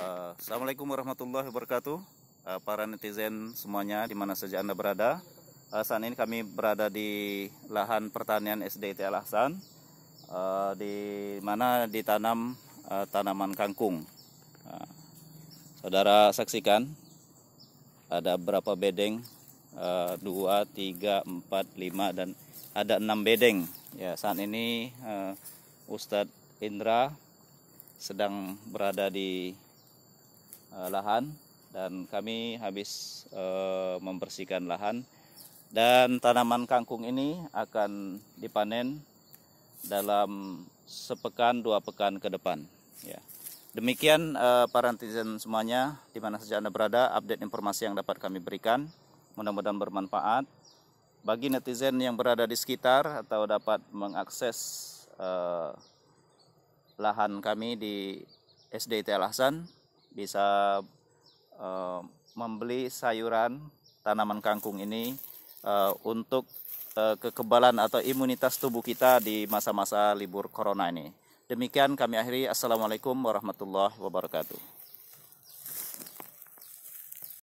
Eh, Assalamualaikum warahmatullahi wabarakatuh eh, Para netizen semuanya di mana saja anda berada eh, Saat ini kami berada di lahan pertanian SDT al Ahsan Di mana ditanam tanaman kangkung Saudara saksikan Ada berapa bedeng dua tiga empat lima dan ada enam bedeng Ya saat ini Ustadz Indra sedang berada di Eh, lahan dan kami habis eh, membersihkan lahan dan tanaman kangkung ini akan dipanen dalam sepekan dua pekan ke depan ya demikian eh, para netizen semuanya di mana saja anda berada update informasi yang dapat kami berikan mudah-mudahan bermanfaat bagi netizen yang berada di sekitar atau dapat mengakses lahan kami di SD Al bisa uh, membeli sayuran tanaman kangkung ini uh, untuk uh, kekebalan atau imunitas tubuh kita di masa-masa libur corona ini. Demikian kami akhiri. Assalamualaikum warahmatullahi wabarakatuh.